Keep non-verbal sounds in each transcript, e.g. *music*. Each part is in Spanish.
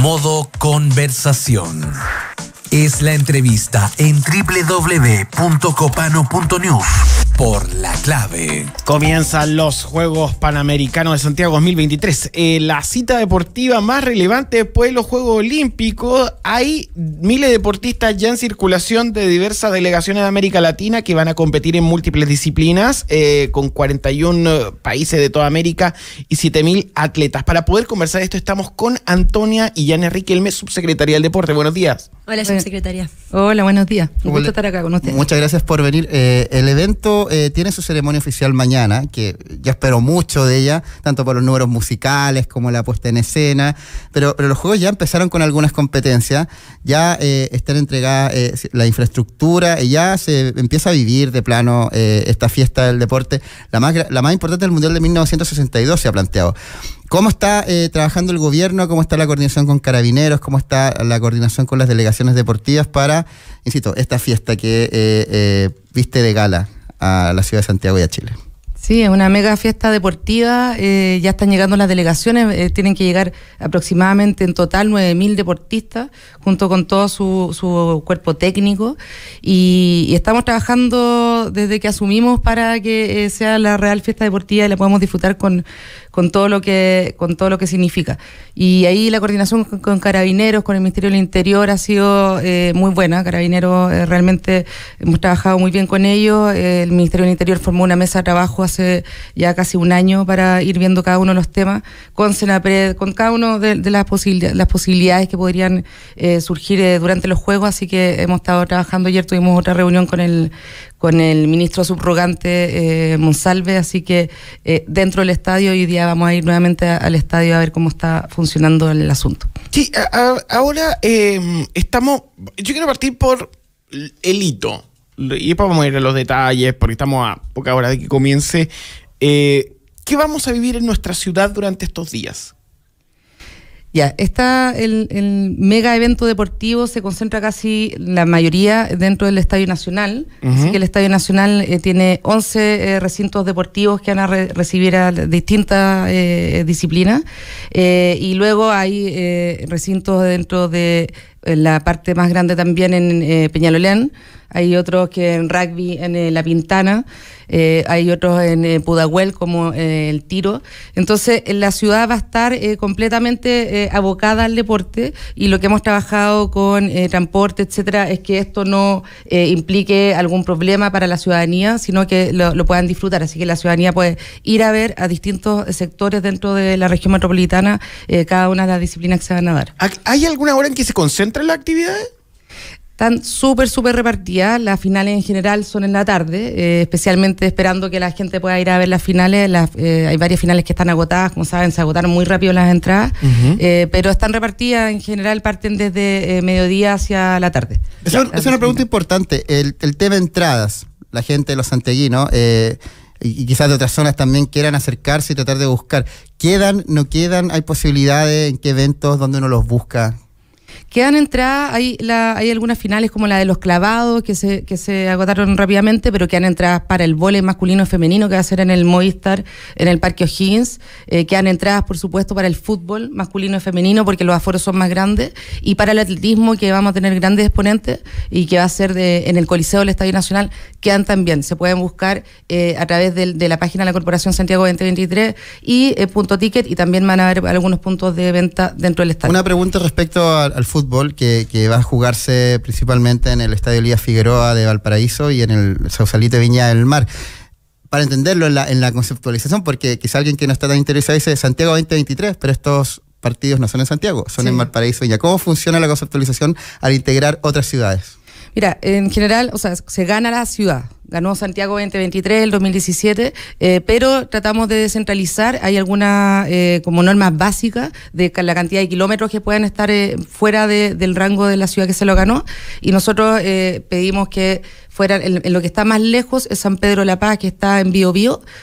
Modo conversación. Es la entrevista en www.copano.news por la clave. Comienzan los Juegos Panamericanos de Santiago 2023. Eh, la cita deportiva más relevante después de los Juegos Olímpicos. Hay miles de deportistas ya en circulación de diversas delegaciones de América Latina que van a competir en múltiples disciplinas eh, con 41 eh, países de toda América y mil atletas. Para poder conversar esto estamos con Antonia y Enrique, Riquelme, subsecretaria del Deporte. Buenos días. Hola, señor secretaria. Hola, buenos días. Un gusto estar acá con ustedes. Muchas gracias por venir. Eh, el evento eh, tiene su ceremonia oficial mañana, que ya espero mucho de ella, tanto por los números musicales como la puesta en escena, pero, pero los juegos ya empezaron con algunas competencias, ya eh, están entregadas eh, la infraestructura, y ya se empieza a vivir de plano esta fiesta del deporte, la más, la más importante del Mundial de 1962 se ha planteado. ¿Cómo está eh, trabajando el gobierno? ¿Cómo está la coordinación con carabineros? ¿Cómo está la coordinación con las delegaciones deportivas para, insisto, esta fiesta que eh, eh, viste de gala a la ciudad de Santiago y a Chile? Sí, es una mega fiesta deportiva. ya están llegando las delegaciones. tienen que llegar aproximadamente en total 9.000 deportistas, junto con todo su, cuerpo técnico. Y, estamos trabajando desde que asumimos para que sea la real fiesta deportiva y la podamos disfrutar con, con todo lo que, con todo lo que significa. Y ahí la coordinación con, Carabineros, con el Ministerio del Interior ha sido eh, muy buena. Carabineros eh, realmente hemos trabajado muy bien con ellos. el Ministerio del Interior formó una mesa de trabajo hace ya casi un año para ir viendo cada uno de los temas, con Senapred, con cada uno de, las posibilidades que podrían eh, surgir durante los juegos. Así que hemos estado trabajando ayer, tuvimos otra reunión con el con el ministro subrogante eh, Monsalve, así que eh, dentro del estadio hoy día vamos a ir nuevamente al estadio a ver cómo está funcionando el asunto. Sí, ahora eh, estamos, yo quiero partir por el hito, y después vamos a ir a los detalles, porque estamos a poca hora de que comience. ¿Qué vamos a vivir en nuestra ciudad durante estos días? Ya, está el, el, mega evento deportivo se concentra casi la mayoría dentro del Estadio Nacional. Así que el Estadio Nacional eh, tiene 11 eh, recintos deportivos que van a recibir a distintas eh, disciplinas. y luego hay recintos dentro de la parte más grande también en eh, Peñalolén, hay otros que en rugby en eh, La Pintana, eh, hay otros en Pudahuel como el tiro. Entonces la ciudad va a estar completamente abocada al deporte y lo que hemos trabajado con transporte, etcétera, es que esto no implique algún problema para la ciudadanía, sino que lo, lo, puedan disfrutar. Así que la ciudadanía puede ir a ver a distintos sectores dentro de la región metropolitana cada una de las disciplinas que se van a dar. ¿Hay alguna hora en que se concentra? entre las actividades? Están súper, súper repartidas. Las finales en general son en la tarde, eh, especialmente esperando que la gente pueda ir a ver las finales. Eh, hay varias finales que están agotadas, como saben, se agotaron muy rápido las entradas, eh, pero están repartidas en general, parten desde mediodía hacia la tarde. Es, es una pregunta importante. El, tema entradas, la gente de los santellinos y quizás de otras zonas también quieran acercarse y tratar de buscar. ¿Quedan, no quedan? ¿Hay posibilidades en qué eventos donde uno los busca? Quedan entradas, hay, hay algunas finales como la de los clavados que se, que se agotaron rápidamente, pero quedan entradas para el voleibol masculino y femenino que va a ser en el Movistar, en el Parque O'Higgins. Eh, quedan entradas, por supuesto, para el fútbol masculino y femenino porque los aforos son más grandes. Y para el atletismo, que vamos a tener grandes exponentes y que va a ser en el Coliseo del Estadio Nacional, quedan también. Se pueden buscar eh, a través de, la página de la Corporación Santiago 2023 y eh, punto ticket y también van a haber algunos puntos de venta dentro del estadio. Una pregunta respecto al, al fútbol que, va a jugarse principalmente en el Estadio Lía Figueroa de Valparaíso y en el Sausalito Viña del Mar. Para entenderlo en la, conceptualización, porque quizá alguien que no está tan interesado dice Santiago 2023, pero estos partidos no son en Santiago, son en Valparaíso y ya. ¿Cómo funciona la conceptualización al integrar otras ciudades? Mira, en general, o sea, se gana la ciudad. Ganó Santiago 2023, el 2017, eh, pero tratamos de descentralizar. Hay algunas eh, como normas básicas de la cantidad de kilómetros que pueden estar eh, fuera de, del rango de la ciudad que se lo ganó. Y nosotros eh, pedimos que fueran, en, lo que está más lejos es San Pedro de La Paz, que está en Bio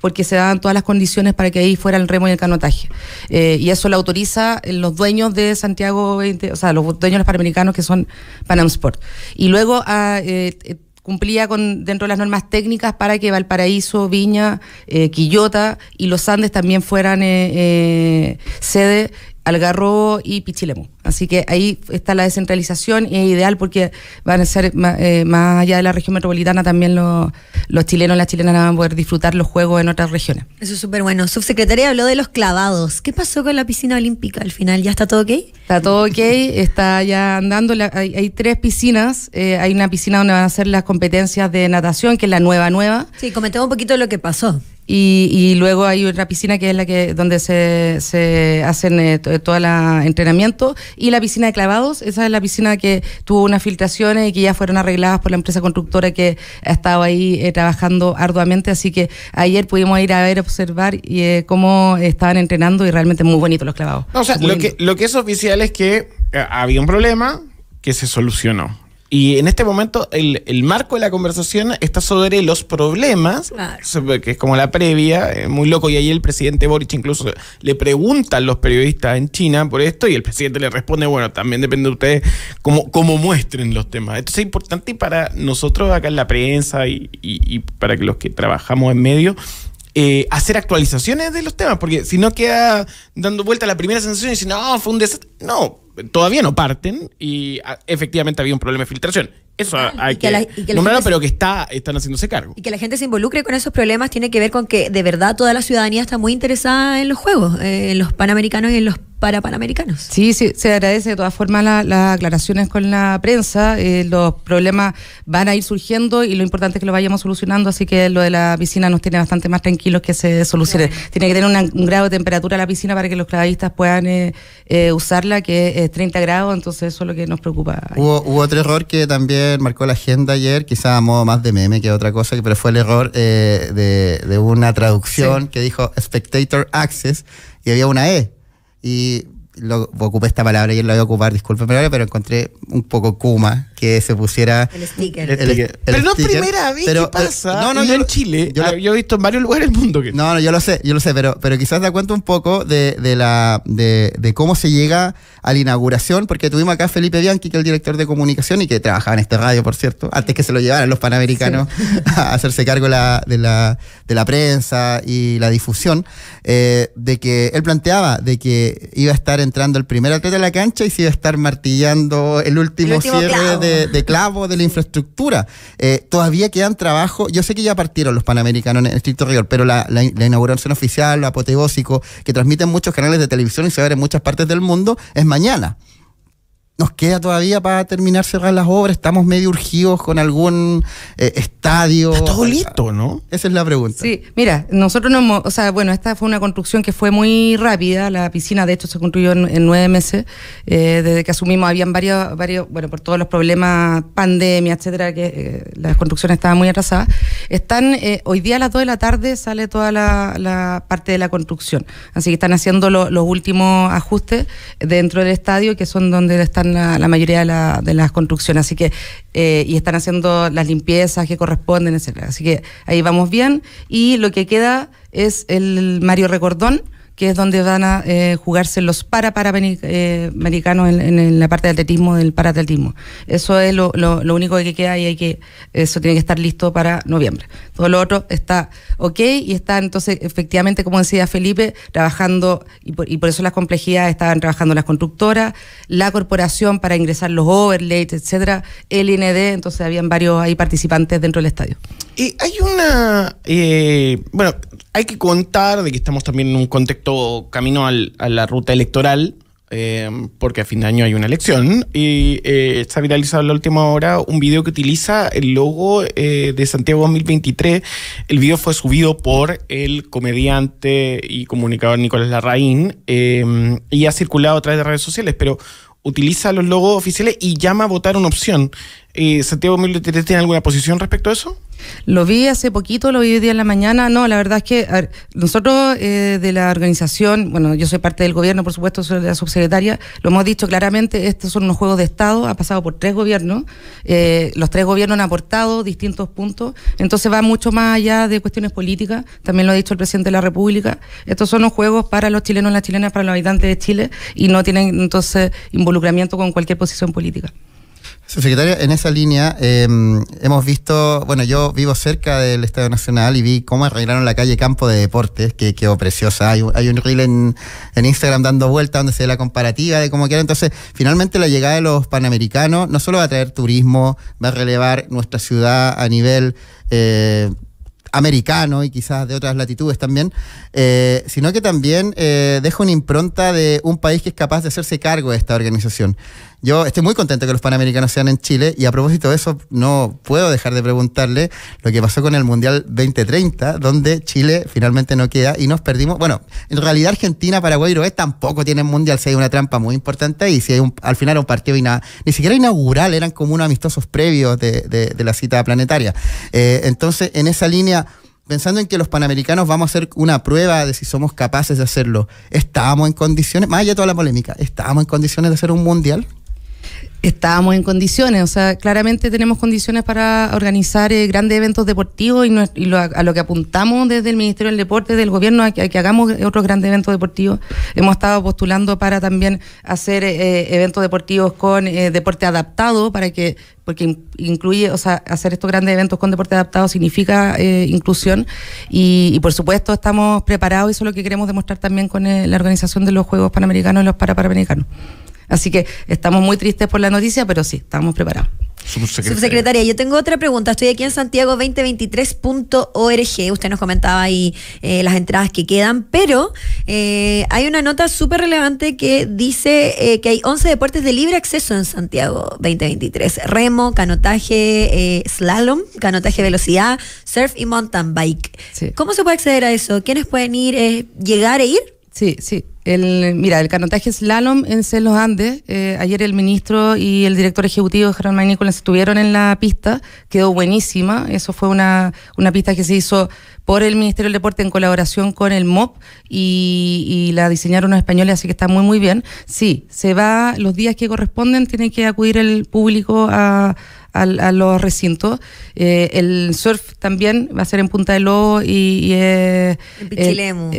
porque se daban todas las condiciones para que ahí fuera el remo y el canotaje. Eh, y eso lo autoriza eh, los dueños de Santiago 20, o sea, los dueños de los panamericanos que son Panam Sport. Y luego ah, eh, cumplía con dentro de las normas técnicas para que Valparaíso, Viña, Quillota y los Andes también fueran sede Algarrobo y Pichilemu. Así que ahí está la descentralización y es ideal porque van a ser eh, más, allá de la región metropolitana también los, chilenos y las chilenas van a poder disfrutar los juegos en otras regiones. Eso es súper bueno. Subsecretaria habló de los clavados. ¿Qué pasó con la piscina olímpica al final? ¿Ya está todo ok? Está todo ok, está ya andando. hay, tres piscinas. Eh, hay una piscina donde van a ser las competencias de natación, que es la nueva nueva. Sí, comentemos un poquito lo que pasó. Y, luego hay otra piscina que es la que donde se, se hacen eh, todo el entrenamiento y la piscina de clavados, esa es la piscina que tuvo unas filtraciones y que ya fueron arregladas por la empresa constructora que ha estado ahí eh, trabajando arduamente, así que ayer pudimos ir a ver, observar eh, cómo estaban entrenando y realmente muy bonito los clavados. o sea, lo que, lo que es oficial es que había un problema que se solucionó. Y en este momento el, marco de la conversación está sobre los problemas, que es como la previa, eh, muy loco, y ahí el presidente Boric incluso le pregunta a los periodistas en China por esto y el presidente le responde, bueno, también depende de ustedes cómo, cómo muestren los temas. Esto es importante para nosotros acá en la prensa y, y, para que los que trabajamos en medio eh, hacer actualizaciones de los temas, porque si no queda dando vuelta la primera sensación y si no, fue un desastre. No, todavía no parten y ah, efectivamente había un problema de filtración. Eso ah, hay que, nombrar pero que está, están haciéndose cargo. Y que la gente se involucre con esos problemas tiene que ver con que de verdad toda la ciudadanía está muy interesada en los juegos, eh, en los panamericanos y en los para Panamericanos. Sí, sí, se agradece de todas formas las aclaraciones con la prensa. Eh, los problemas van a ir surgiendo y lo importante es que lo vayamos solucionando, así que lo de la piscina nos tiene bastante más tranquilos que se solucione. Tiene que tener un grado de temperatura la piscina para que los clavadistas puedan eh, eh, usarla, que es 30 grados, entonces eso es lo que nos preocupa. Hubo, otro error que también marcó la agenda ayer, quizá a modo más de meme que otra cosa, pero fue el error de, una traducción que dijo Spectator Access y había una E. E lo, ocupé esta palabra, y él la voy a ocupar, disculpe pero encontré un poco Kuma que se pusiera. El sticker. pero no primera vez pasa. No, no, yo, en Chile. Ah, yo, he visto en varios lugares del mundo que. No, no, yo lo sé, yo lo sé, pero, pero quizás da cuenta un poco de, de la, de, de, cómo se llega a la inauguración, porque tuvimos acá Felipe Bianchi, que es el director de comunicación y que trabajaba en este radio, por cierto, antes que se lo llevaran los panamericanos *laughs* a hacerse cargo la, de, la, de la prensa y la difusión, eh, de que él planteaba de que iba a estar en entrando el primer atleta de la cancha y si va a estar martillando el último, cierre de, clavo de la infraestructura. Eh, todavía quedan trabajo. Yo sé que ya partieron los panamericanos en el estricto rigor, pero la, inauguración oficial, lo apoteósico, que transmiten muchos canales de televisión y se va ver en muchas partes del mundo, es mañana nos queda todavía para terminar cerrar las obras. Estamos medio urgidos con algún eh, estadio. Está todo listo, ¿no? Esa es la pregunta. Sí, mira, nosotros no hemos, o sea, bueno, esta fue una construcción que fue muy rápida. La piscina, de hecho, se construyó en, nueve meses. Eh, desde que asumimos habían varios, varios, bueno, por todos los problemas, pandemia, etcétera, que eh, las construcciones estaban muy atrasadas. Están, eh, hoy día a las dos de la tarde sale toda la, parte de la construcción. Así que están haciendo los últimos ajustes dentro del estadio, que son donde están la, mayoría de, las construcciones, así que eh, y están haciendo las limpiezas que corresponden, Así que ahí vamos bien y lo que queda es el Mario Recordón que es donde van a eh, jugarse los para para eh, americanos en, la parte de atletismo del para Eso es lo, lo, único que queda y hay que eso tiene que estar listo para noviembre. Todo lo otro está ok y está entonces efectivamente como decía Felipe trabajando y por, y por eso las complejidades estaban trabajando las constructoras, la corporación para ingresar los overlays, etcétera, el IND, entonces habían varios ahí participantes dentro del estadio. Y hay una eh, bueno hay que contar de que estamos también en un contexto camino al, a la ruta electoral, eh, porque a fin de año hay una elección, y está eh, viralizado a la última hora un video que utiliza el logo eh, de Santiago 2023. El video fue subido por el comediante y comunicador Nicolás Larraín y ha circulado a través de redes sociales, pero utiliza los logos oficiales y llama a votar una opción. ¿Y eh, Santiago Emilio tiene alguna posición respecto a eso? Lo vi hace poquito, lo vi hoy día en la mañana. No, la verdad es que nosotros eh, de la organización, bueno, yo soy parte del gobierno, por supuesto, soy la subsecretaria, lo hemos dicho claramente, estos son unos juegos de Estado, ha pasado por tres gobiernos, eh, los tres gobiernos han aportado distintos puntos, entonces va mucho más allá de cuestiones políticas, también lo ha dicho el presidente de la República, estos son unos juegos para los chilenos, y las chilenas, para los habitantes de Chile y no tienen entonces involucramiento con cualquier posición política secretario, en esa línea em, hemos visto, bueno, yo vivo cerca del Estadio Nacional y vi cómo arreglaron la calle Campo de Deportes, que quedó preciosa. Hay, un reel en, Instagram dando vueltas donde se ve la comparativa de cómo queda. Entonces, finalmente la llegada de los panamericanos no solo va a traer turismo, va a relevar nuestra ciudad a nivel... Eh, americano y quizás de otras latitudes también, eh, sino que también eh, deja una impronta de un país que es capaz de hacerse cargo de esta organización. Yo estoy muy contento que los Panamericanos sean en Chile y a propósito de eso no puedo dejar de preguntarle lo que pasó con el Mundial 2030, donde Chile finalmente no queda y nos perdimos. Bueno, en realidad Argentina, Paraguay y Uruguay tampoco tienen Mundial, si hay una trampa muy importante y si al final un partido y nada. ni siquiera inaugural, eran como unos amistosos previos de, la cita planetaria. Eh, entonces, en esa línea pensando en que los panamericanos vamos a hacer una prueba de si somos capaces de hacerlo, ¿estábamos en condiciones, más allá de toda la polémica, ¿estábamos en condiciones de hacer un mundial? estábamos en condiciones, o sea, claramente tenemos condiciones para organizar eh, grandes eventos deportivos y, a lo que apuntamos desde el Ministerio del Deporte, del Gobierno, a que, hagamos eh, otros grandes eventos deportivos. Hemos estado postulando para también hacer eh, eventos deportivos con deporte adaptado, para que porque incluye, o sea, hacer estos grandes eventos con deporte adaptado significa inclusión y, por supuesto estamos preparados y eso es lo que queremos demostrar también con la organización de los Juegos Panamericanos y los Parapanamericanos. Así que estamos muy tristes por la noticia, pero sí, estamos preparados. Subsecretaria. Subsecretaria. yo tengo otra pregunta. Estoy aquí en Santiago 2023.org. Usted nos comentaba ahí eh, las entradas que quedan, pero eh, hay una nota súper relevante que dice eh, que hay 11 deportes de libre acceso en Santiago 2023. Remo, canotaje, slalom, canotaje velocidad, surf y mountain bike. ¿Cómo se puede acceder a eso? ¿Quiénes pueden ir, llegar e ir? Sí, sí. El, mira, el canotaje slalom en los Andes. Eh, ayer el ministro y el director ejecutivo Germán Magnícolas, estuvieron en la pista. Quedó buenísima. Eso fue una, una pista que se hizo por el Ministerio del Deporte en colaboración con el MOP y, y, la diseñaron unos españoles, así que está muy, muy bien. Sí, se va los días que corresponden, tiene que acudir el público a, a los recintos. Eh, el surf también va a ser en Punta de Lobo y, en, Pichilemo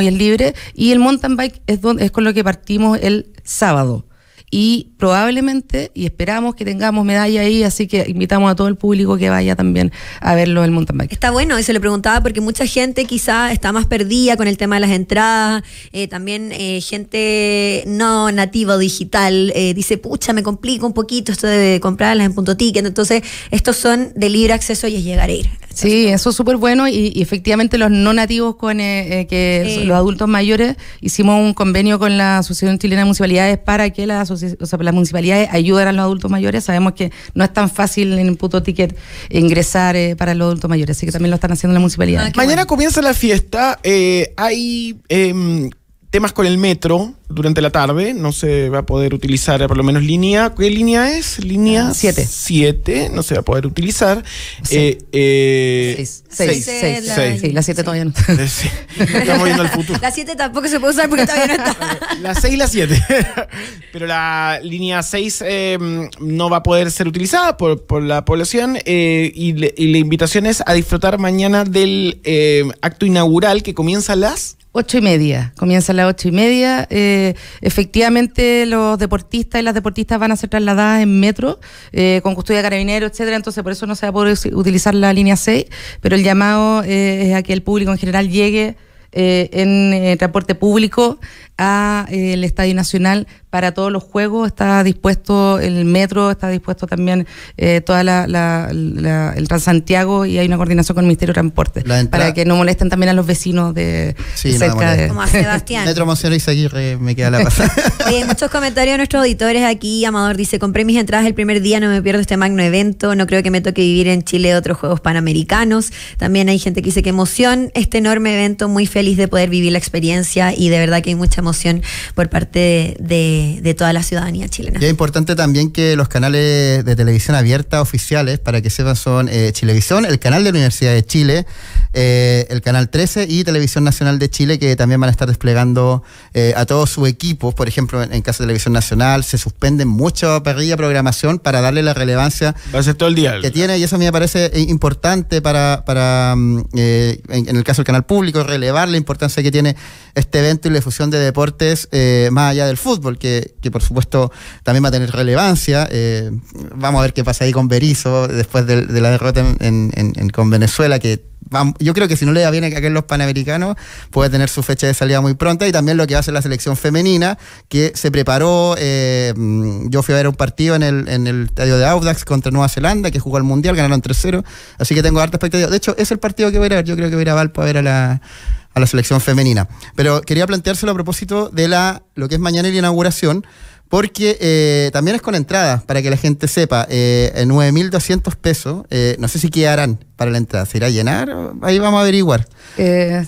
eh, y el libre. Y el mountain bike es, es con lo que partimos el sábado y probablemente, y esperamos que tengamos medalla ahí, así que invitamos a todo el público que vaya también a verlo el mountain Está bueno, y se lo preguntaba porque mucha gente quizá está más perdida con el tema de las entradas, eh, también eh, gente no nativa digital eh, dice, pucha, me complico un poquito esto de comprarlas en punto ticket, entonces estos son de libre acceso y es llegar a ir. Sí, eso es súper bueno y, efectivamente los no nativos con eh, eh, que los adultos mayores hicimos un convenio con la Asociación Chilena de Municipalidades para que las, o las municipalidades ayuden a los adultos mayores. Sabemos que no es tan fácil en puto ticket ingresar eh, para los adultos mayores, así que también lo están haciendo las municipalidades. Ah, Mañana comienza la fiesta, hay em, temas con el metro durante la tarde. No se va a poder utilizar, por lo menos línea. ¿Qué línea es? Línea 7. Ah, 7, no se va a poder utilizar. 6. 6. 6. Sí, la 7 todavía no *laughs* Estamos viendo al futuro. La 7 tampoco se puede usar porque todavía no está. *laughs* La 6 y la 7. *laughs* Pero la línea 6 em, no va a poder ser utilizada por, por la población eh, y, la invitación es a disfrutar mañana del em, acto inaugural que comienza a las Ocho y media, comienza a las ocho y media. Eh, efectivamente, los deportistas y las deportistas van a ser trasladadas en metro, eh, con custodia de carabineros, etcétera. Entonces, por eso no se va a poder utilizar la línea 6, pero el llamado eh, es a que el público en general llegue en transporte público a eh, el Estadio Nacional para todos los juegos, está dispuesto el metro, está dispuesto también eh, toda la, el Transantiago y hay una coordinación con el Ministerio de Transporte para que no molesten también a los vecinos de sí, cerca de... como a Sebastián. metro me queda la pasada. *laughs* muchos comentarios de nuestros auditores aquí, Amador dice, compré mis entradas el primer día, no me pierdo este magno evento, no creo que me toque vivir en Chile otros Juegos Panamericanos. También hay gente que dice que emoción, este enorme evento, muy feliz de poder vivir la experiencia y de verdad que hay mucha por parte de, toda la ciudadanía chilena. Y es importante también que los canales de televisión abierta oficiales, para que sepan, son eh, Chilevisión, el canal de la Universidad de Chile, eh, el canal 13 y Televisión Nacional de Chile, que también van a estar desplegando eh, a todos su equipo, Por ejemplo, en, casa caso de Televisión Nacional se suspende mucha parrilla programación para darle la relevancia todo el día, que tiene, y eso a mí me parece importante para, para mm, en, el caso del canal público, relevar la importancia que tiene este evento y la difusión de deportes eh, más allá del fútbol, que, por supuesto también va a tener relevancia. Eh, vamos a ver qué pasa ahí con Berizzo después de, la derrota en, con Venezuela, que yo creo que si no le da bien a en los panamericanos, puede tener su fecha de salida muy pronta y también lo que va a hace la selección femenina, que se preparó. Eh, mm, yo fui a ver un partido en el, estadio de Audax contra Nueva Zelanda, que jugó al mundial, ganaron 3-0. Así que tengo harta expectativa. De hecho, es el partido que voy a ver. Yo creo que voy a ir a Valpo a ver a la, a la selección femenina. Pero quería planteárselo a propósito de la, lo que es mañana la inauguración, porque eh, también es con entrada, para que la gente sepa, eh, 9.200 pesos, eh, no sé si quedarán para la entrada, ¿se irá a llenar? Ahí vamos a averiguar. Eh,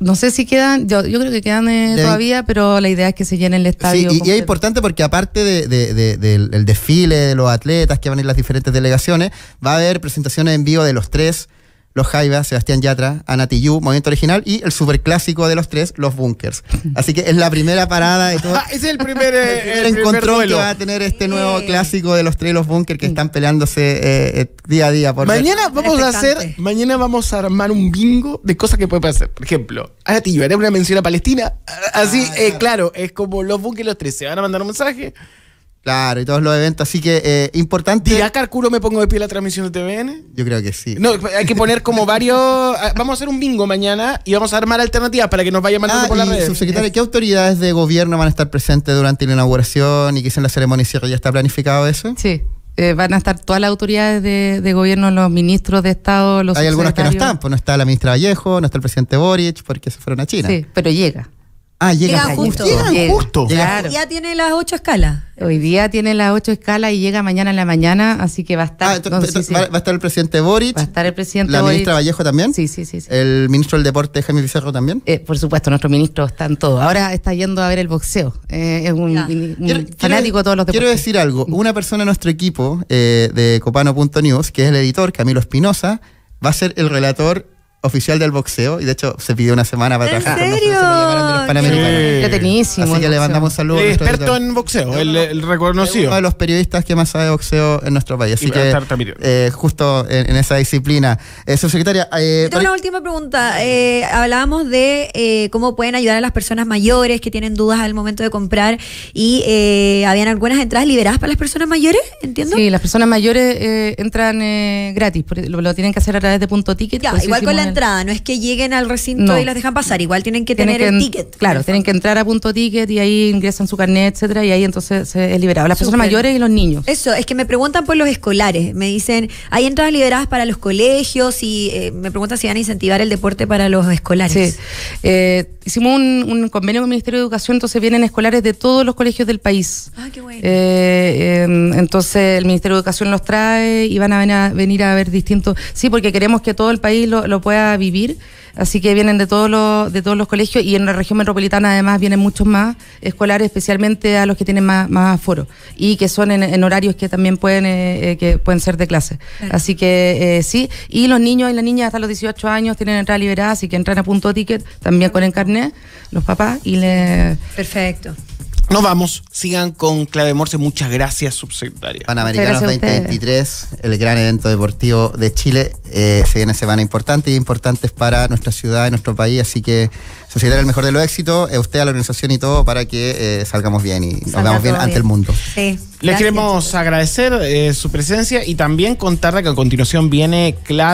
no sé si quedan, yo, creo que quedan todavía, pero la idea es que se llene el estadio. Sí, y, es importante porque aparte del desfile de los atletas que van a ir las diferentes delegaciones, va a haber presentaciones en vivo de los tres los Jaivas, Sebastián Yatra, Ana Movimiento Original y el superclásico de los tres, Los Bunkers. Así que es la primera parada de todo. *laughs* Ah, es el primer, eh, el primer, que va a tener este nuevo clásico de los tres, Los Bunkers, que están peleándose eh, eh, día a día. Por mañana vamos a hacer, mañana vamos a armar un bingo de cosas que puede pasar. Por ejemplo, Ana Yu una mención a Palestina. Ah, así, ah, claro, es como Los Bunkers, los tres, se van a mandar un mensaje Claro, y todos los eventos. Así que eh, importante. Ya Carcuro me pongo de pie la transmisión de TVN? Yo creo que sí. No, hay que poner como varios. Ah, vamos a hacer un bingo mañana y vamos a armar alternativas para que nos vaya mandando ah, por la red. Subsecretario, ¿qué autoridades de gobierno van a estar presentes durante la inauguración y quizás en la ceremonia cierre? ¿Ya está planificado eso? Sí. Eh, van a estar todas las autoridades de, gobierno, los ministros de Estado, los. Hay algunos que no están, pues no está la ministra Vallejo, no está el presidente Boric, porque se fueron a China. Sí, pero llega. Ah, llega, justo. llega, justo. ¿Hoy Ya tiene las ocho escalas. Hoy día tiene las ocho escalas y llega mañana en la mañana, así que va a estar. Ah, va, a estar el presidente Boric. Va a estar el presidente La ministra Vallejo también. Sí, sí, sí, El ministro del Deporte, Jaime Pizarro también. Eh, por supuesto, nuestro ministro está en todo. Ahora está yendo a ver el boxeo. Eh, es un, fanático de todos los deportes. Quiero decir algo. Una persona de nuestro equipo eh, de Copano.news, que es el editor Camilo Espinosa, va a ser el relator oficial del boxeo y de hecho se pidió una semana para ¿En serio? Así que le mandamos saludos. El experto en boxeo, el, reconocido. Uno de los periodistas que más sabe boxeo en nuestro país. Así que eh, justo en, esa disciplina. Eh, subsecretaria. Eh, tengo una última pregunta. Eh, hablábamos de eh, cómo pueden ayudar a las personas mayores que tienen dudas al momento de comprar y habían algunas entradas liberadas para las personas mayores, entiendo. Sí, las personas mayores entran gratis, lo, tienen que hacer a través de punto ticket. igual con la entrada, no es que lleguen al recinto y las dejan pasar, igual tienen que tener el ticket. Claro, tienen que entrar a punto ticket y ahí ingresan su carnet, etcétera, y ahí entonces se es liberado. Las personas mayores y los niños. Eso, es que me preguntan por los escolares, me dicen, hay entradas liberadas para los colegios y eh, me preguntan si van a incentivar el deporte para los escolares. Sí. Eh, hicimos un, convenio con el Ministerio de Educación, entonces vienen escolares de todos los colegios del país. Ah, qué bueno. Eh, em, entonces el Ministerio de Educación los trae y van a, venir a ver distintos. Sí, porque queremos que todo el país lo pueda vivir. Así que vienen de todos los, de todos los colegios y en la región metropolitana además vienen muchos más escolares, especialmente a los que tienen más, más aforo y que son en, horarios que también pueden, eh, eh, que pueden ser de clase. Así que eh, sí, y los niños y las niñas hasta los 18 años tienen entrada liberada, así que entran a punto ticket también con el carnet, los papás y le... Perfecto. Nos vamos. Sigan con Clave Morse. Muchas gracias, subsecretaria. Panamericanos 2023, el gran evento deportivo de Chile. Eh, se viene semana importante y importante para nuestra ciudad y nuestro país. Así que, sociedad, el mejor de los éxitos. a eh, usted, a la organización y todo para que eh, salgamos bien y nos veamos bien, ante el mundo. Sí. Les queremos agradecer su presencia y también contarle que a continuación viene Clave.